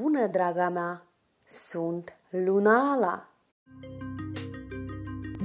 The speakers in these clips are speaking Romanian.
bună, draga mea! Sunt Lunala!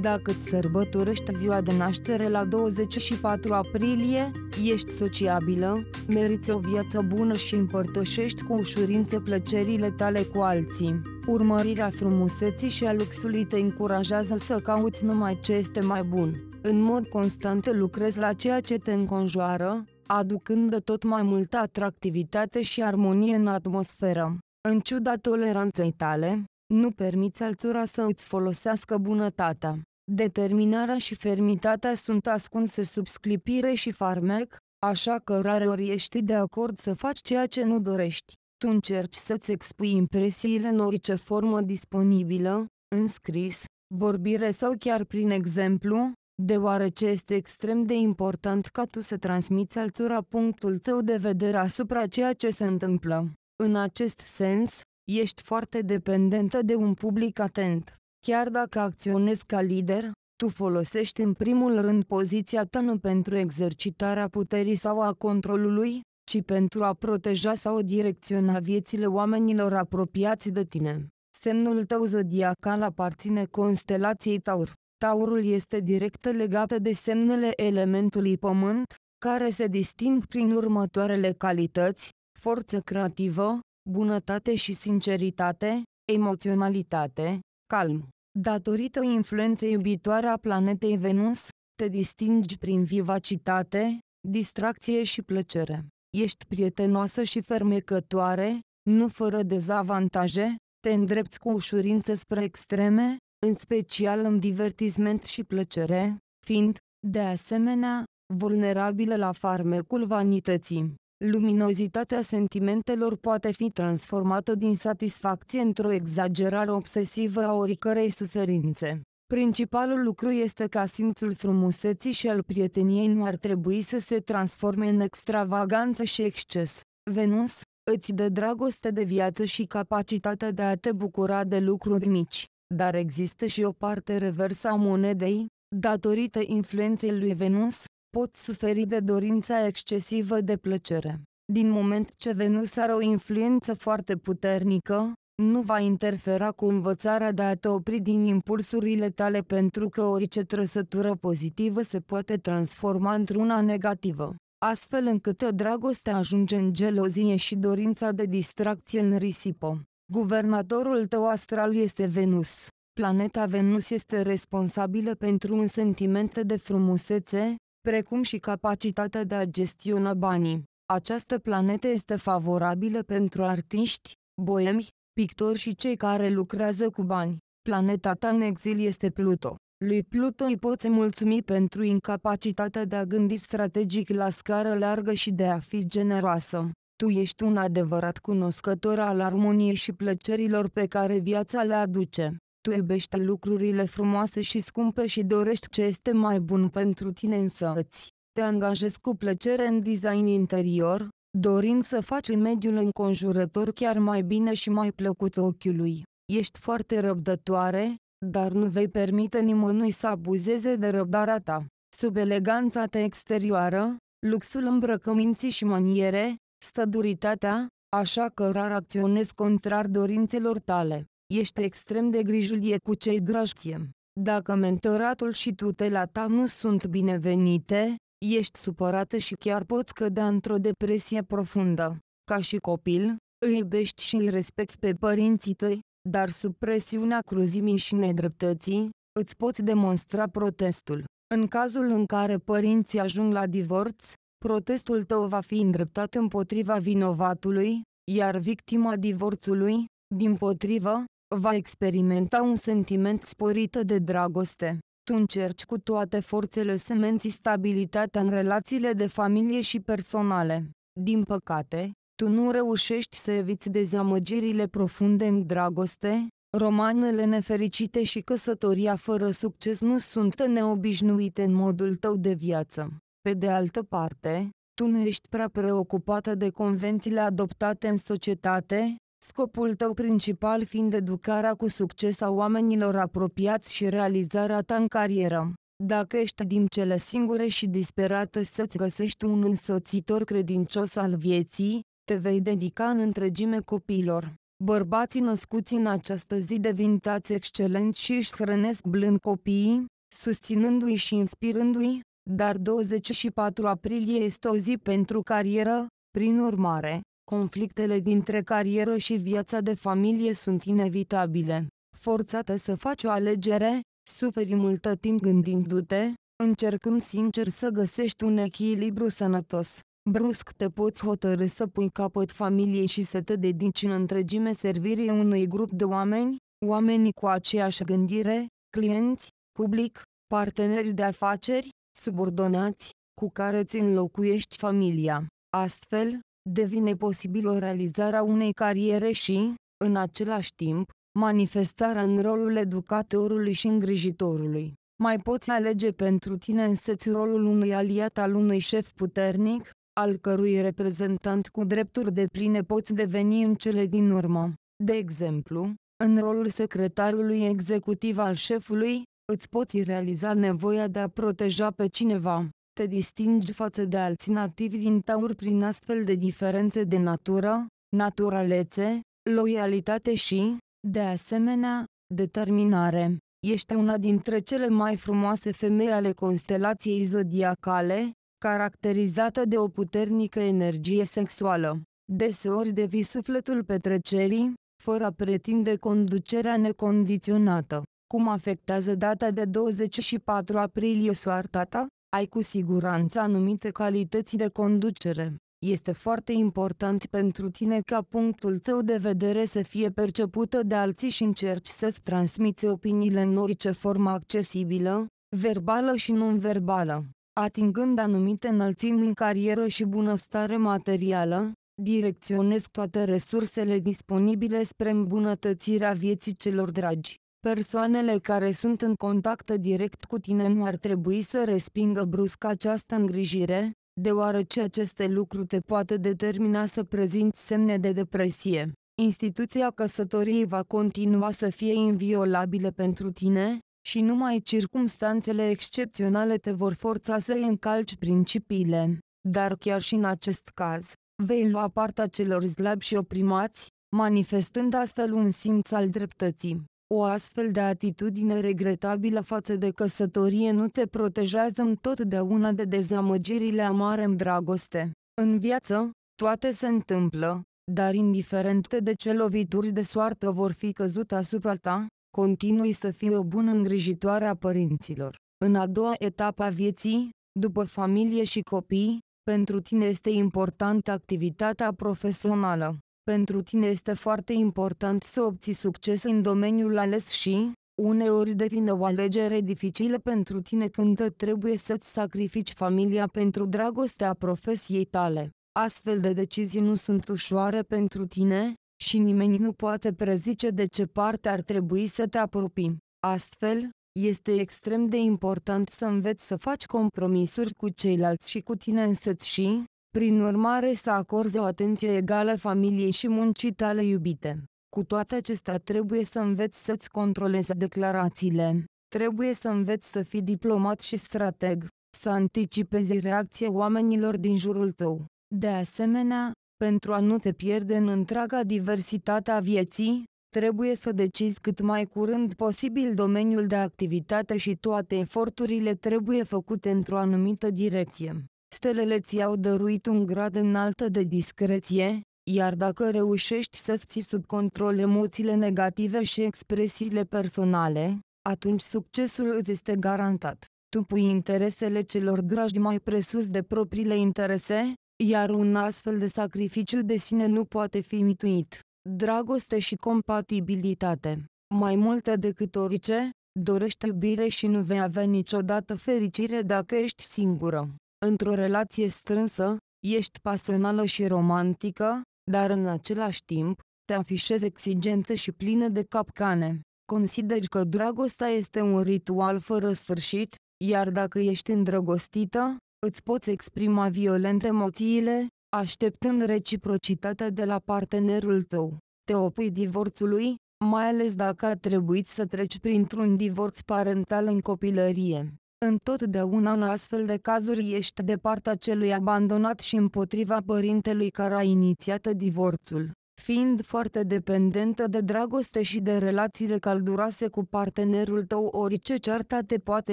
Dacă îți sărbătorești ziua de naștere la 24 aprilie, ești sociabilă, meriți o viață bună și împărtășești cu ușurință plăcerile tale cu alții. Urmărirea frumuseții și a luxului te încurajează să cauți numai ce este mai bun. În mod constant lucrezi la ceea ce te înconjoară, aducând tot mai multă atractivitate și armonie în atmosferă. În ciuda toleranței tale, nu permiți altora să îți folosească bunătatea. Determinarea și fermitatea sunt ascunse sub sclipire și farmec, așa că rareori ești de acord să faci ceea ce nu dorești. Tu încerci să-ți expui impresiile în orice formă disponibilă, înscris, vorbire sau chiar prin exemplu, deoarece este extrem de important ca tu să transmiți altora punctul tău de vedere asupra ceea ce se întâmplă. În acest sens, ești foarte dependentă de un public atent. Chiar dacă acționezi ca lider, tu folosești în primul rând poziția ta nu pentru exercitarea puterii sau a controlului, ci pentru a proteja sau direcționa viețile oamenilor apropiați de tine. Semnul tău zodiacal aparține constelației Taur. Taurul este direct legat de semnele elementului pământ, care se disting prin următoarele calități, forță creativă, bunătate și sinceritate, emoționalitate, calm. Datorită influenței iubitoare a planetei Venus, te distingi prin vivacitate, distracție și plăcere. Ești prietenoasă și fermecătoare, nu fără dezavantaje, te îndrepți cu ușurință spre extreme, în special în divertisment și plăcere, fiind, de asemenea, vulnerabilă la farmecul vanității. Luminozitatea sentimentelor poate fi transformată din satisfacție într-o exagerare obsesivă a oricărei suferințe. Principalul lucru este ca simțul frumuseții și al prieteniei nu ar trebui să se transforme în extravaganță și exces. Venus, îți dă dragoste de viață și capacitatea de a te bucura de lucruri mici dar există și o parte reversă a monedei, datorită influenței lui Venus, pot suferi de dorința excesivă de plăcere. Din moment ce Venus are o influență foarte puternică, nu va interfera cu învățarea de a te opri din impulsurile tale pentru că orice trăsătură pozitivă se poate transforma într-una negativă, astfel încât dragostea ajunge în gelozie și dorința de distracție în risipă. Guvernatorul tău astral este Venus. Planeta Venus este responsabilă pentru un sentiment de frumusețe, precum și capacitatea de a gestiona banii. Această planetă este favorabilă pentru artiști, boemi, pictori și cei care lucrează cu bani. Planeta ta în exil este Pluto. Lui Pluto îi poți mulțumi pentru incapacitatea de a gândi strategic la scară largă și de a fi generoasă. Tu ești un adevărat cunoscător al armoniei și plăcerilor pe care viața le aduce. Tu iubești lucrurile frumoase și scumpe și dorești ce este mai bun pentru tine însăți. Te angajezi cu plăcere în design interior, dorind să faci mediul înconjurător chiar mai bine și mai plăcut ochiului. Ești foarte răbdătoare, dar nu vei permite nimănui să abuzeze de răbdarea ta. Sub eleganța ta exterioară, luxul îmbrăcăminții și maniere, stăduritatea, așa că rar acționezi contrar dorințelor tale. Ești extrem de grijulie cu cei dragi ție. Dacă mentoratul și tutela ta nu sunt binevenite, ești supărată și chiar poți cădea într-o depresie profundă. Ca și copil, îi iubești și îi respecti pe părinții tăi, dar sub presiunea cruzimii și nedreptății, îți poți demonstra protestul. În cazul în care părinții ajung la divorț, Protestul tău va fi îndreptat împotriva vinovatului, iar victima divorțului, din potrivă, va experimenta un sentiment sporit de dragoste. Tu încerci cu toate forțele să menții stabilitatea în relațiile de familie și personale. Din păcate, tu nu reușești să eviți dezamăgirile profunde în dragoste, romanele nefericite și căsătoria fără succes nu sunt neobișnuite în modul tău de viață. Pe de altă parte, tu nu ești prea preocupată de convențiile adoptate în societate, scopul tău principal fiind educarea cu succes a oamenilor apropiați și realizarea ta în carieră. Dacă ești din cele singure și disperată să-ți găsești un însoțitor credincios al vieții, te vei dedica în întregime copiilor. Bărbații născuți în această zi devin tați excelenți și își hrănesc blând copiii, susținându-i și inspirându-i, dar 24 aprilie este o zi pentru carieră, prin urmare, conflictele dintre carieră și viața de familie sunt inevitabile. Forțată să faci o alegere, suferi multă timp gândindu-te, încercând sincer să găsești un echilibru sănătos. Brusc te poți hotărâ să pui capăt familiei și să te dedici în întregime servirii unui grup de oameni, oamenii cu aceeași gândire, clienți, public, parteneri de afaceri, subordonați, cu care îți înlocuiești familia. Astfel, devine posibilă realizarea unei cariere și, în același timp, manifestarea în rolul educatorului și îngrijitorului. Mai poți alege pentru tine înseți rolul unui aliat al unui șef puternic, al cărui reprezentant cu drepturi de pline poți deveni în cele din urmă. De exemplu, în rolul secretarului executiv al șefului, Îți poți realiza nevoia de a proteja pe cineva. Te distingi față de alți nativi din taur prin astfel de diferențe de natură, naturalețe, loialitate și, de asemenea, determinare. Ești una dintre cele mai frumoase femei ale constelației zodiacale, caracterizată de o puternică energie sexuală. Deseori devii sufletul petrecerii, fără a pretinde conducerea necondiționată. Cum afectează data de 24 aprilie soarta ta? Ai cu siguranță anumite calități de conducere. Este foarte important pentru tine ca punctul tău de vedere să fie percepută de alții și încerci să-ți transmiți opiniile în orice formă accesibilă, verbală și non-verbală. Atingând anumite înălțimi în carieră și bunăstare materială, direcționez toate resursele disponibile spre îmbunătățirea vieții celor dragi. Persoanele care sunt în contact direct cu tine nu ar trebui să respingă brusc această îngrijire, deoarece aceste lucruri te poate determina să prezinți semne de depresie. Instituția căsătoriei va continua să fie inviolabilă pentru tine, și numai circumstanțele excepționale te vor forța să încalci principiile. Dar chiar și în acest caz, vei lua partea celor slabi și oprimați, manifestând astfel un simț al dreptății. O astfel de atitudine regretabilă față de căsătorie nu te protejează întotdeauna de dezamăgirile amare în dragoste. În viață, toate se întâmplă, dar indiferent de ce lovituri de soartă vor fi căzute asupra ta, continui să fii o bună îngrijitoare a părinților. În a doua etapă a vieții, după familie și copii, pentru tine este importantă activitatea profesională. Pentru tine este foarte important să obții succes în domeniul ales și, uneori devine o alegere dificilă pentru tine când trebuie să-ți sacrifici familia pentru dragostea profesiei tale. Astfel de decizii nu sunt ușoare pentru tine, și nimeni nu poate prezice de ce parte ar trebui să te apropii. Astfel, este extrem de important să înveți să faci compromisuri cu ceilalți și cu tine însăți și, prin urmare să acorzi o atenție egală familiei și muncii tale iubite. Cu toate acestea trebuie să înveți să-ți controlezi declarațiile. Trebuie să înveți să fii diplomat și strateg, să anticipezi reacția oamenilor din jurul tău. De asemenea, pentru a nu te pierde în întreaga diversitate a vieții, trebuie să decizi cât mai curând posibil domeniul de activitate și toate eforturile trebuie făcute într-o anumită direcție stelele ți-au dăruit un grad înaltă de discreție, iar dacă reușești să-ți ții sub control emoțiile negative și expresiile personale, atunci succesul îți este garantat. Tu pui interesele celor dragi mai presus de propriile interese, iar un astfel de sacrificiu de sine nu poate fi mituit. Dragoste și compatibilitate. Mai multe decât orice, dorești iubire și nu vei avea niciodată fericire dacă ești singură. Într-o relație strânsă, ești pasională și romantică, dar în același timp, te afișezi exigentă și plină de capcane. Consideri că dragostea este un ritual fără sfârșit, iar dacă ești îndrăgostită, îți poți exprima violent emoțiile, așteptând reciprocitatea de la partenerul tău. Te opui divorțului, mai ales dacă a trebuit să treci printr-un divorț parental în copilărie. Întotdeauna în astfel de cazuri ești de partea celui abandonat și împotriva părintelui care a inițiat divorțul. Fiind foarte dependentă de dragoste și de relațiile calduroase cu partenerul tău, orice cearta te poate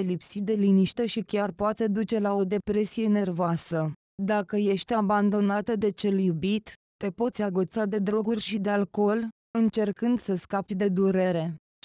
lipsi de liniște și chiar poate duce la o depresie nervoasă. Dacă ești abandonată de cel iubit, te poți agăța de droguri și de alcool, încercând să scapi de durere.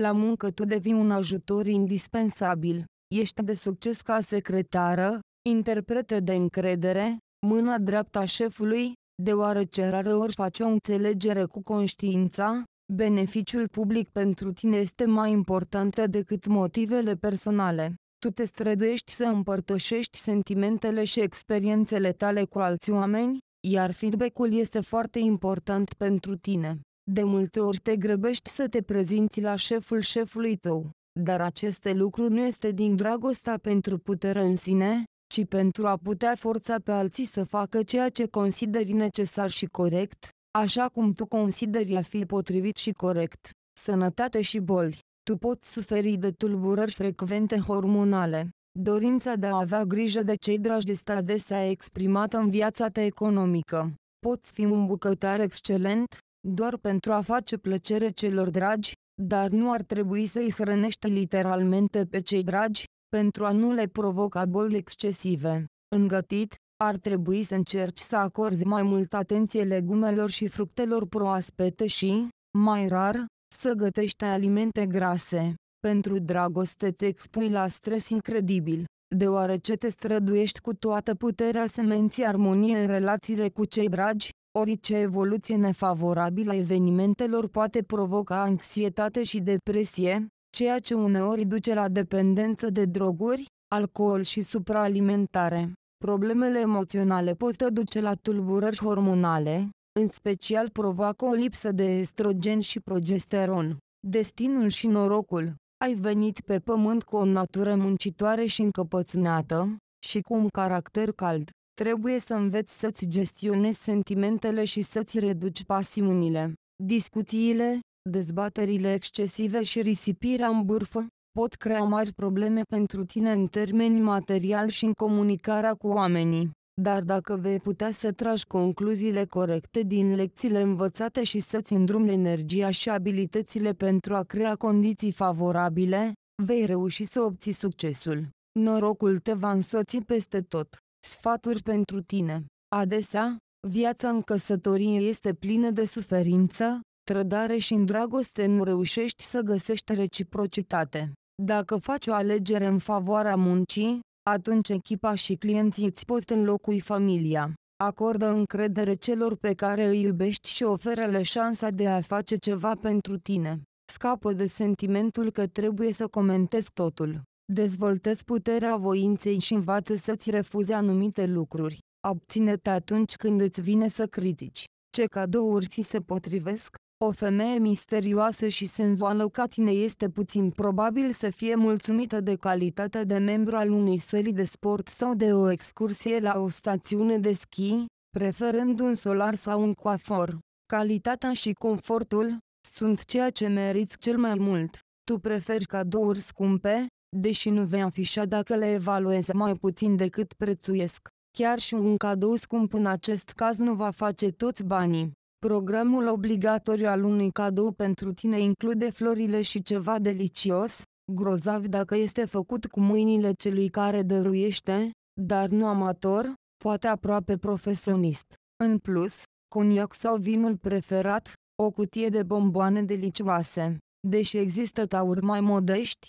La muncă tu devii un ajutor indispensabil. Ești de succes ca secretară, interpretă de încredere, mâna dreaptă a șefului, deoarece rare ori faci o înțelegere cu conștiința, beneficiul public pentru tine este mai important decât motivele personale. Tu te străduiești să împărtășești sentimentele și experiențele tale cu alți oameni, iar feedback-ul este foarte important pentru tine. De multe ori te grăbești să te prezinți la șeful șefului tău, dar aceste lucruri nu este din dragostea pentru putere în sine, ci pentru a putea forța pe alții să facă ceea ce consideri necesar și corect, așa cum tu consideri a fi potrivit și corect. Sănătate și boli. Tu poți suferi de tulburări frecvente hormonale. Dorința de a avea grijă de cei dragi este adesea exprimată în viața ta economică. Poți fi un bucătar excelent, doar pentru a face plăcere celor dragi, dar nu ar trebui să-i hrănești literalmente pe cei dragi, pentru a nu le provoca boli excesive. În gătit, ar trebui să încerci să acorzi mai mult atenție legumelor și fructelor proaspete și, mai rar, să gătești alimente grase. Pentru dragoste te expui la stres incredibil, deoarece te străduiești cu toată puterea să menții armonie în relațiile cu cei dragi, Orice evoluție nefavorabilă a evenimentelor poate provoca anxietate și depresie, ceea ce uneori duce la dependență de droguri, alcool și supraalimentare. Problemele emoționale pot duce la tulburări hormonale, în special provoacă o lipsă de estrogen și progesteron. Destinul și norocul. Ai venit pe pământ cu o natură muncitoare și încăpățânată, și cu un caracter cald. Trebuie să înveți să-ți gestionezi sentimentele și să-ți reduci pasiunile. Discuțiile, dezbaterile excesive și risipirea în bârfă, pot crea mari probleme pentru tine în termeni material și în comunicarea cu oamenii. Dar dacă vei putea să tragi concluziile corecte din lecțiile învățate și să-ți îndrumi energia și abilitățile pentru a crea condiții favorabile, vei reuși să obții succesul. Norocul te va însoți peste tot. Sfaturi pentru tine. Adesea, viața în căsătorie este plină de suferință, trădare și în dragoste nu reușești să găsești reciprocitate. Dacă faci o alegere în favoarea muncii, atunci echipa și clienții îți pot înlocui familia. Acordă încredere celor pe care îi iubești și oferă-le șansa de a face ceva pentru tine. Scapă de sentimentul că trebuie să comentezi totul. Dezvoltă-ți puterea voinței și învață să-ți refuze anumite lucruri. Abține-te atunci când îți vine să critici. Ce cadouri ți se potrivesc? O femeie misterioasă și senzuală ca tine este puțin probabil să fie mulțumită de calitatea de membru al unei săli de sport sau de o excursie la o stațiune de schi, preferând un solar sau un coafor. Calitatea și confortul sunt ceea ce meriți cel mai mult. Tu preferi cadouri scumpe, deși nu vei afișa dacă le evaluezi mai puțin decât prețuiesc. Chiar și un cadou scump în acest caz nu va face toți banii. Programul obligatoriu al unui cadou pentru tine include florile și ceva delicios, grozav dacă este făcut cu mâinile celui care dăruiește, dar nu amator, poate aproape profesionist. În plus, coniac sau vinul preferat, o cutie de bomboane delicioase. Deși există tauri mai modești,